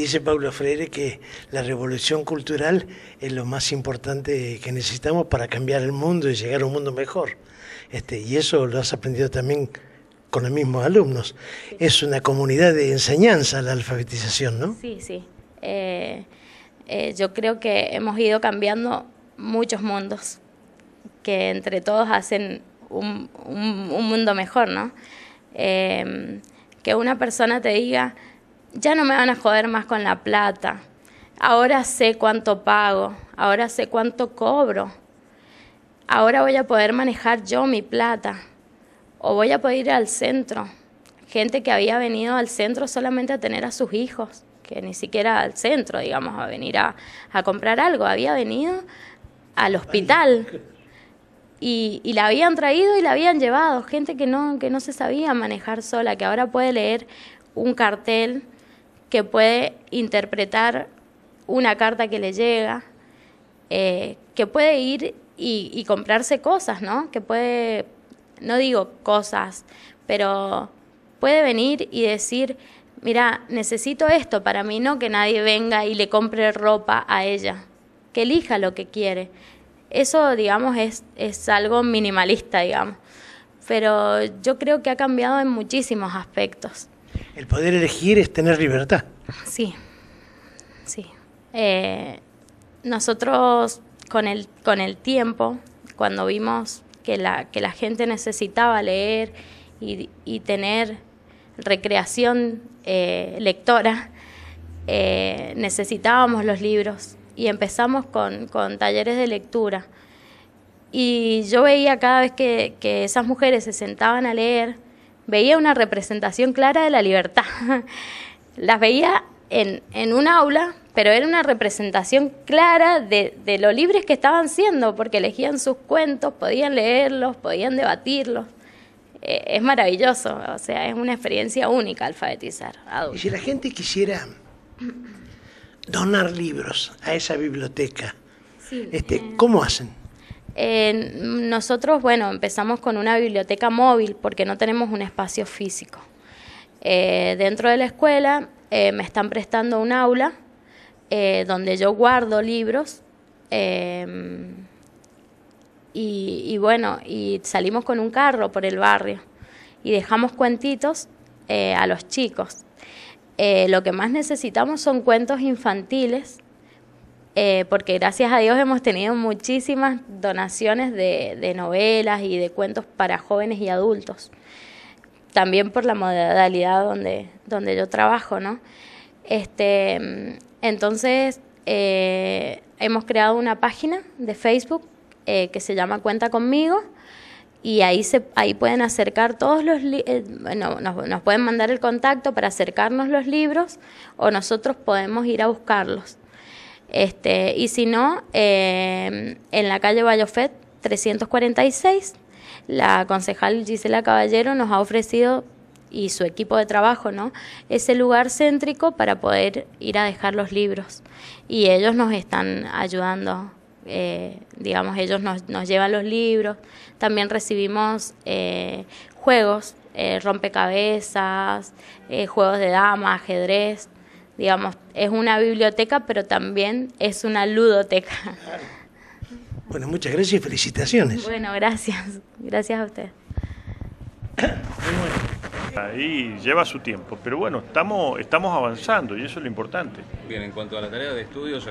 Dice Pablo Freire que la revolución cultural es lo más importante que necesitamos para cambiar el mundo y llegar a un mundo mejor. Este, y eso lo has aprendido también con los mismos alumnos. Es una comunidad de enseñanza la alfabetización, ¿no? Sí, sí. Eh, eh, yo creo que hemos ido cambiando muchos mundos, que entre todos hacen un, mundo mejor, ¿no? Eh, que una persona te diga ya no me van a joder más con la plata. Ahora sé cuánto pago, ahora sé cuánto cobro. Ahora voy a poder manejar yo mi plata. O voy a poder ir al centro. Gente que había venido al centro solamente a tener a sus hijos, que ni siquiera al centro, digamos, a venir a, comprar algo. Había venido al hospital. Y, y, la habían traído y la habían llevado. Gente que no, que no se sabía manejar sola, que ahora puede leer un cartel que puede interpretar una carta que le llega, eh, que puede ir y, comprarse cosas, ¿no? Que puede, no digo cosas, pero puede venir y decir, mira, necesito esto para mí, no que nadie venga y le compre ropa a ella, que elija lo que quiere. Eso, digamos, es algo minimalista, digamos. Pero yo creo que ha cambiado en muchísimos aspectos el poder elegir es tener libertad. Sí, sí. Eh, nosotros con el, con el tiempo, cuando vimos que la, que la gente necesitaba leer y, tener recreación eh, lectora, eh, necesitábamos los libros y empezamos con, talleres de lectura. Y yo veía cada vez que, que esas mujeres se sentaban a leer, veía una representación clara de la libertad. Las veía en, en, un aula, pero era una representación clara de, de lo libres que estaban siendo, porque elegían sus cuentos, podían leerlos, podían debatirlos e, es maravilloso, o sea, es una experiencia única alfabetizar. Y si la gente quisiera donar libros a esa biblioteca, este, eh, ¿cómo hacen? nosotros, bueno, empezamos con una biblioteca móvil porque no tenemos un espacio físico. Eh, dentro de la escuela eh, me están prestando un aula eh, donde yo guardo libros em, y, y, bueno, y salimos con un carro por el barrio y dejamos cuentitos a los chicos. lo que más necesitamos son cuentos infantiles eh, porque gracias a Dios hemos tenido muchísimas donaciones de, novelas y de cuentos para jóvenes y adultos, también por la modalidad donde, yo trabajo, ¿no? Este, entonces, eh, hemos creado una página de Facebook eh, que se llama Cuenta conmigo y ahí se ahí pueden acercar todos los nos, pueden mandar el contacto para acercarnos los libros o nosotros podemos ir a buscarlos este, y si no, em, en la calle Bayofet 346, la concejal Gisela Caballero nos ha ofrecido y su equipo de trabajo, ¿no? Ese lugar céntrico para poder ir a dejar los libros. Y ellos nos están ayudando, eh, digamos, ellos nos, nos, llevan los libros. También recibimos eh, juegos, eh, rompecabezas, juegos de dama, ajedrez digamos, es una biblioteca, pero también es una ludoteca. Bueno, muchas gracias y felicitaciones. Bueno, gracias. Gracias a usted. Ahí lleva su tiempo, pero bueno, estamos, estamos avanzando y eso es lo importante. Bien, en cuanto a la tarea de estudios...